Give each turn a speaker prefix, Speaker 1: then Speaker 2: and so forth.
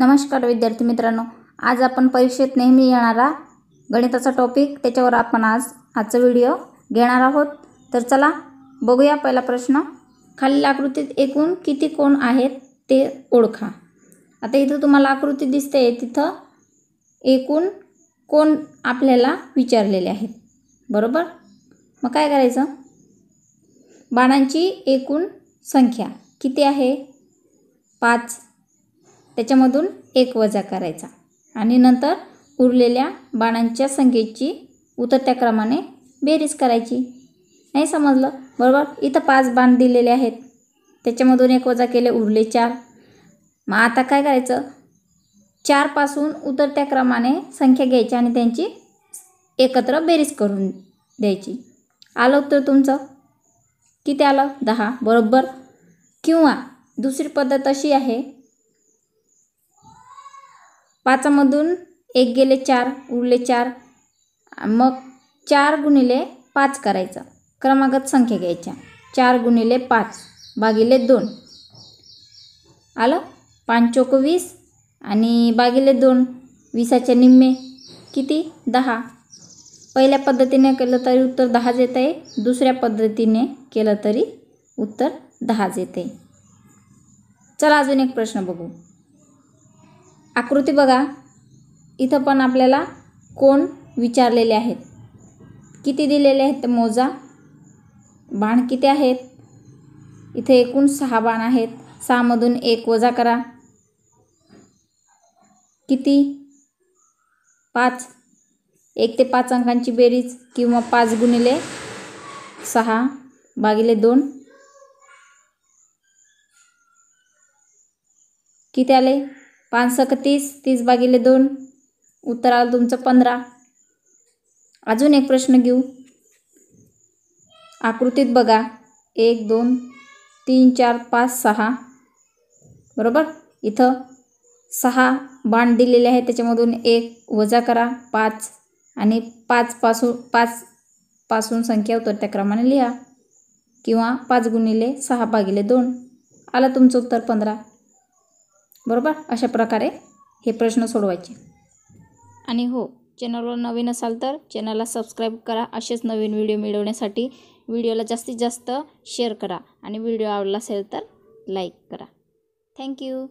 Speaker 1: नमस्कार विद्यार्थी मित्रांनो आज आपण परीक्षेत नेहमी येणारा गणिताचा टॉपिक त्याच्यावर आपण आज आजचा व्हिडिओ घेणार आहोत तर चला बघूया पहिला प्रश्न खालील आकृतीत एकूण किती कोण आहेत ते ओळखा आता इथं तुम्हाला आकृती दिसते तिथं एकूण कोण आपल्याला विचारलेले आहेत बरोबर मग काय करायचं बाणांची एकूण संख्या किती आहे पाच त्याच्यामधून एक वजा करायचा आणि नंतर उरलेल्या बाणांच्या संख्येची उतरत्या क्रमाने बेरीज करायची नाही समजलं बरोबर इथं पाच बाण दिलेले आहेत त्याच्यामधून एक वजा केले उरले चार मग आता काय करायचं चारपासून उतरत्या क्रमाने संख्या घ्यायची आणि त्यांची एकत्र बेरीज करून द्यायची आलं उत्तर तुमचं किती आलं दहा बरोबर किंवा दुसरी पद्धत अशी आहे पाचामधून एक गेले चार उरले चार मग चार गुणिले पाच करायचं क्रमागत संख्या घ्यायच्या चार गुणिले पाच भागिले दोन आलं चोक वीस आणि बागिले दोन विसाचे निम्मे किती दहा पहिल्या पद्धतीने केलं तरी उत्तर दहाच येत आहे दुसऱ्या पद्धतीने केलं तरी उत्तर दहाच येते चला अजून एक प्रश्न बघू आकृती बघा इथं पण आपल्याला कोण विचारलेले आहेत किती दिलेले आहेत ते मोजा बाण किती आहेत इथे एकूण सहा बाण आहेत सहामधून एक वजा करा किती पाच एक ते पाच अंकांची बेरीज किंवा पाच गुणिले सहा भागिले दोन किती आले पाच सक तीस तीस भागिले दोन उत्तर आलं तुमचं पंधरा अजून एक प्रश्न घेऊ आकृतीत बघा एक दोन तीन चार पाच सहा बरोबर इथं सहा बाण दिलेले आहे त्याच्यामधून एक वजा करा पाच आणि पाचपासून पाच पासून संख्या उतर त्या क्रमाने लिहा किंवा पाच गुणिले सहा भागिले दोन आलं तुमचं उत्तर पंधरा बरोबर अशा प्रकारे हे प्रश्न सोडवायचे आणि हो चॅनलवर नवीन असाल तर चॅनलला सबस्क्राईब करा असेच नवीन व्हिडिओ मिळवण्यासाठी व्हिडिओला जास्तीत जास्त शेअर करा आणि व्हिडिओ आवडला असेल तर लाईक करा थँक्यू